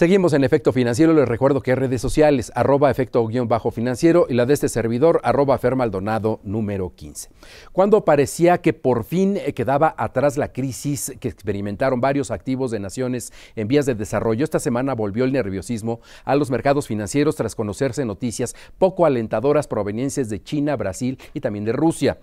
Seguimos en Efecto Financiero. Les recuerdo que redes sociales, arroba efecto-financiero y la de este servidor, arroba fermaldonado número 15. Cuando parecía que por fin eh, quedaba atrás la crisis que experimentaron varios activos de naciones en vías de desarrollo, esta semana volvió el nerviosismo a los mercados financieros tras conocerse noticias poco alentadoras provenientes de China, Brasil y también de Rusia.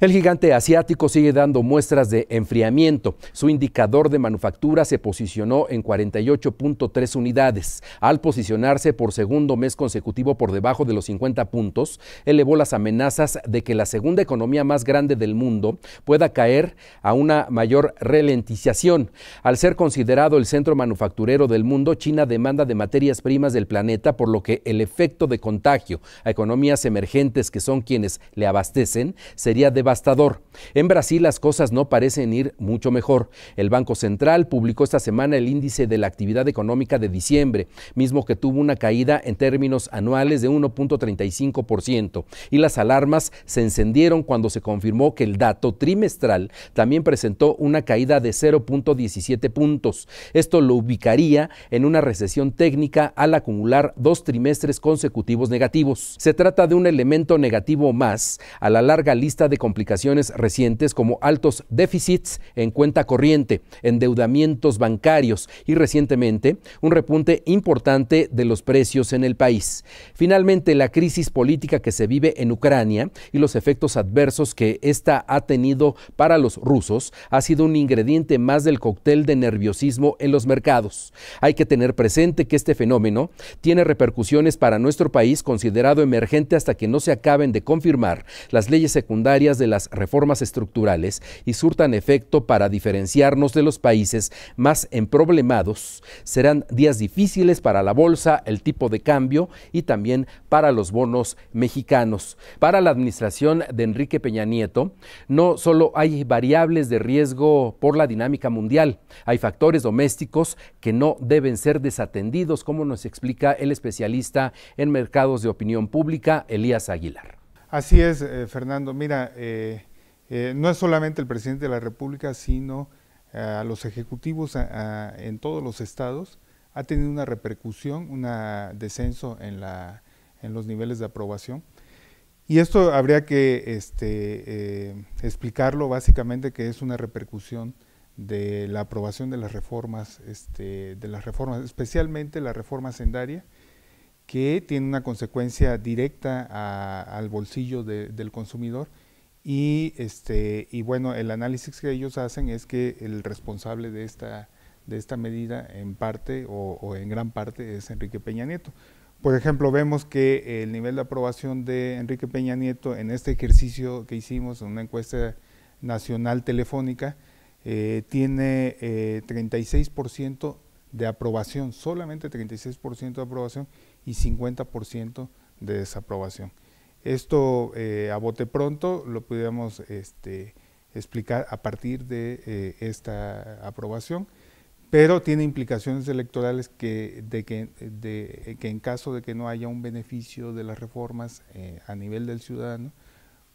El gigante asiático sigue dando muestras de enfriamiento. Su indicador de manufactura se posicionó en 48.31 unidades. Al posicionarse por segundo mes consecutivo por debajo de los 50 puntos, elevó las amenazas de que la segunda economía más grande del mundo pueda caer a una mayor ralentización. Al ser considerado el centro manufacturero del mundo, China demanda de materias primas del planeta, por lo que el efecto de contagio a economías emergentes que son quienes le abastecen sería devastador. En Brasil las cosas no parecen ir mucho mejor. El Banco Central publicó esta semana el índice de la actividad económica de diciembre, mismo que tuvo una caída en términos anuales de 1.35%, y las alarmas se encendieron cuando se confirmó que el dato trimestral también presentó una caída de 0.17 puntos. Esto lo ubicaría en una recesión técnica al acumular dos trimestres consecutivos negativos. Se trata de un elemento negativo más a la larga lista de complicaciones recientes como altos déficits en cuenta corriente, endeudamientos bancarios y recientemente un punte importante de los precios en el país. Finalmente, la crisis política que se vive en Ucrania y los efectos adversos que ésta ha tenido para los rusos ha sido un ingrediente más del cóctel de nerviosismo en los mercados. Hay que tener presente que este fenómeno tiene repercusiones para nuestro país considerado emergente hasta que no se acaben de confirmar las leyes secundarias de las reformas estructurales y surtan efecto para diferenciarnos de los países más emproblemados. Serán días difíciles para la bolsa, el tipo de cambio y también para los bonos mexicanos. Para la administración de Enrique Peña Nieto, no solo hay variables de riesgo por la dinámica mundial, hay factores domésticos que no deben ser desatendidos, como nos explica el especialista en mercados de opinión pública, Elías Aguilar. Así es, eh, Fernando. Mira, eh, eh, no es solamente el presidente de la República, sino a los ejecutivos en todos los estados ha tenido una repercusión, un descenso en, la, en los niveles de aprobación. Y esto habría que este, eh, explicarlo básicamente que es una repercusión de la aprobación de las reformas, este, de las reformas, especialmente la reforma sendaria, que tiene una consecuencia directa al bolsillo del consumidor. Y, este, y bueno, el análisis que ellos hacen es que el responsable de esta de esta medida en parte o, en gran parte es Enrique Peña Nieto. Por ejemplo, vemos que el nivel de aprobación de Enrique Peña Nieto en este ejercicio que hicimos en una encuesta nacional telefónica eh, tiene 36% eh, de aprobación, solamente 36% de aprobación y 50% de desaprobación. Esto eh, a bote pronto lo pudiéramos este, explicar a partir de esta aprobación pero tiene implicaciones electorales que, de que, de, que en caso de que no haya un beneficio de las reformas eh, a nivel del ciudadano,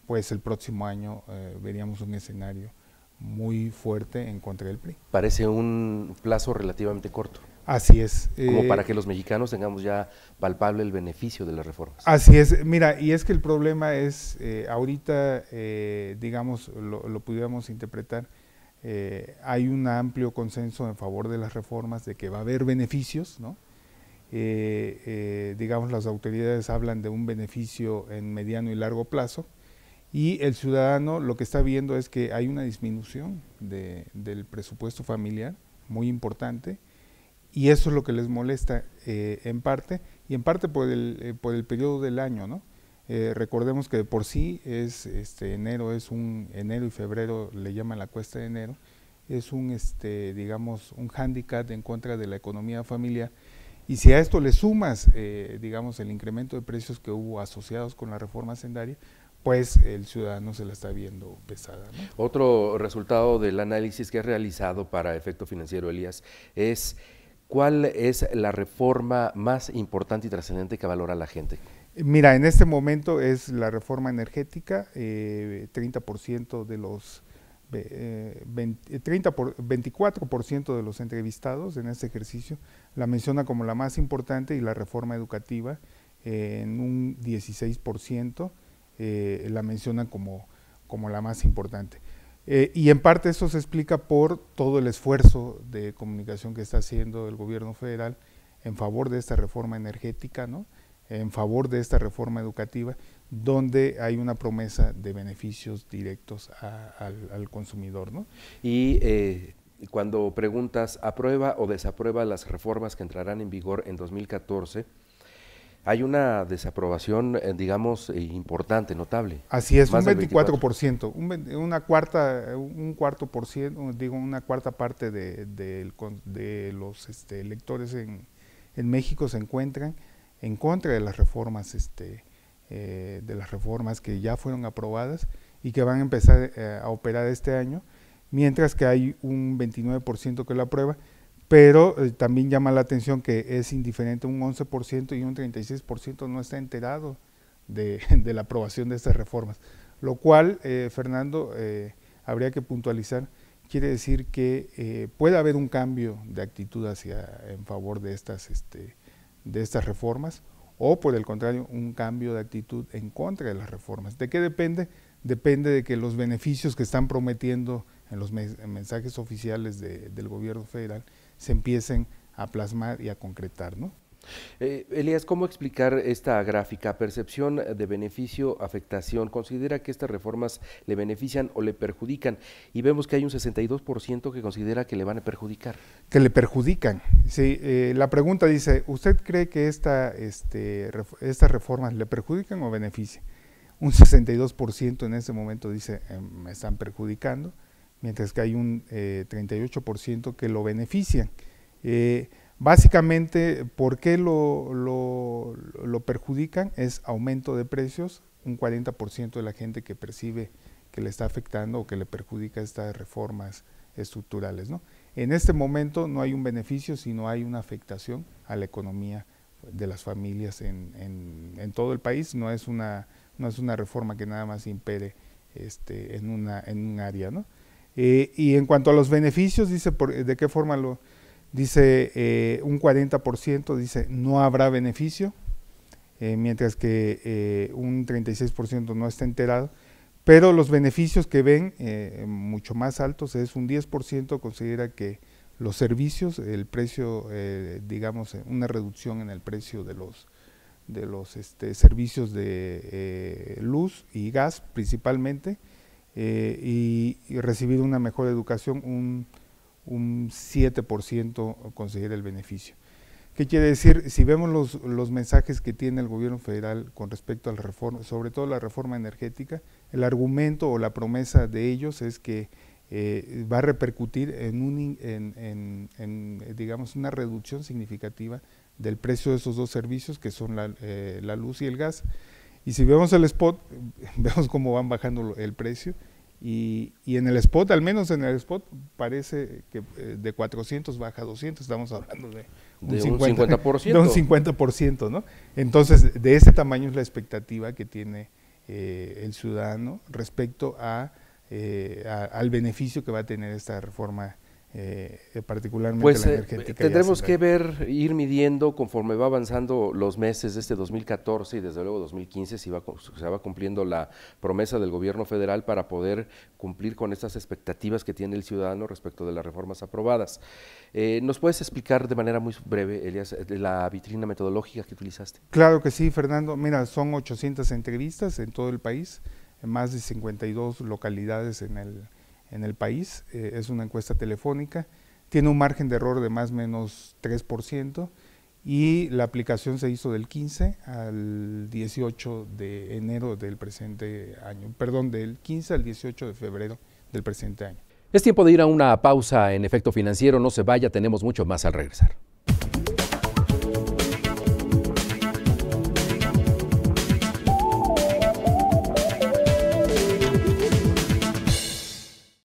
pues el próximo año eh, veríamos un escenario muy fuerte en contra del PRI. Parece un plazo relativamente corto. Así es. Como para eh, que los mexicanos tengamos ya palpable el beneficio de las reformas. Así es. Mira, y es que el problema es, ahorita, digamos, lo, lo pudiéramos interpretar eh, hay un amplio consenso en favor de las reformas, de que va a haber beneficios, ¿no? Eh, eh, digamos, las autoridades hablan de un beneficio en mediano y largo plazo, y el ciudadano lo que está viendo es que hay una disminución del presupuesto familiar muy importante, y eso es lo que les molesta en parte, y en parte por el periodo del año, ¿no? Eh, recordemos que por sí es este enero es un enero y febrero le llaman la cuesta de enero es un este digamos un hándicap en contra de la economía familiar y si a esto le sumas eh, digamos el incremento de precios que hubo asociados con la reforma sendaria pues el ciudadano se la está viendo pesada. Otro resultado del análisis que ha realizado para efecto financiero Elías es cuál es la reforma más importante y trascendente que valora la gente. Mira, en este momento es la reforma energética, 30% eh, de los... 24% eh, eh, de los entrevistados en este ejercicio la menciona como la más importante y la reforma educativa en un 16% la menciona como, como la más importante. y en parte eso se explica por todo el esfuerzo de comunicación que está haciendo el gobierno federal en favor de esta reforma energética, ¿no? en favor de esta reforma educativa, donde hay una promesa de beneficios directos al, consumidor. ¿no? Y eh, cuando preguntas, ¿aprueba o desaprueba las reformas que entrarán en vigor en 2014? Hay una desaprobación, eh, digamos, eh, importante, notable. Así es, un 24%, Un, una cuarta, un cuarto por ciento, digo, una cuarta parte de, los este, electores en México se encuentran en contra de las reformas, este, eh, de las reformas que ya fueron aprobadas y que van a empezar eh, a operar este año, mientras que hay un 29% que lo aprueba, pero eh, también llama la atención que es indiferente un 11% y un 36% no está enterado de, la aprobación de estas reformas, lo cual, Fernando, habría que puntualizar quiere decir que puede haber un cambio de actitud hacia en favor de estas este, de estas reformas o por el contrario un cambio de actitud en contra de las reformas. ¿De qué depende? Depende de que los beneficios que están prometiendo en los mensajes oficiales del gobierno federal se empiecen a plasmar y a concretar. ¿no? Eh, Elías, ¿cómo explicar esta gráfica? Percepción de beneficio, afectación. ¿Considera que estas reformas le benefician o le perjudican? Y vemos que hay un 62% que considera que le van a perjudicar. Que le perjudican. Sí, eh, la pregunta dice, ¿usted cree que esta, este, estas reformas le perjudican o benefician? Un 62% en ese momento dice, em, me están perjudicando, mientras que hay un 38% eh, que lo benefician. Básicamente, ¿por qué lo, perjudican? Es aumento de precios, un 40% de la gente que percibe que le está afectando o que le perjudica estas reformas estructurales. En este momento no hay un beneficio, sino hay una afectación a la economía de las familias en, todo el país. No es, una, no es una reforma que nada más impere este, en, una, en un área. Eh, y en cuanto a los beneficios, dice por, de qué forma lo, Dice eh, un 40%, dice no habrá beneficio, eh, mientras que eh, un 36% no está enterado. Pero los beneficios que ven mucho más altos es un 10% considera que los servicios, el precio, digamos, una reducción en el precio de los, de los este, servicios de luz y gas principalmente y, y, recibir una mejor educación, un un 7% conseguir el beneficio. ¿Qué quiere decir? Si vemos los, los, mensajes que tiene el gobierno federal con respecto a la reforma, sobre todo la reforma energética, el argumento o la promesa de ellos es que eh, va a repercutir en, un, digamos, una reducción significativa del precio de esos dos servicios que son la eh, luz y el gas. Y si vemos el spot, vemos cómo van bajando el precio y, y, en el spot, al menos en el spot, parece que eh, de 400 baja a 200, estamos hablando de un, 50, ¿no? Entonces, de ese tamaño es la expectativa que tiene eh, el ciudadano respecto eh, a, al beneficio que va a tener esta reforma eh, particularmente pues, la eh, energética. Eh, tendremos que ver, ir midiendo conforme va avanzando los meses de este 2014 y desde luego 2015, si va, se va cumpliendo la promesa del gobierno federal para poder cumplir con estas expectativas que tiene el ciudadano respecto de las reformas aprobadas. Eh, ¿Nos puedes explicar de manera muy breve, Elias, la vitrina metodológica que utilizaste? Claro que sí, Fernando. Mira, son 800 entrevistas en todo el país, en más de 52 localidades en el en el país, eh, es una encuesta telefónica, tiene un margen de error de más o menos 3% y la aplicación se hizo del 15 al 18 de enero del presente año, perdón, del 15 al 18 de febrero del presente año. Es tiempo de ir a una pausa en efecto financiero, no se vaya, tenemos mucho más al regresar.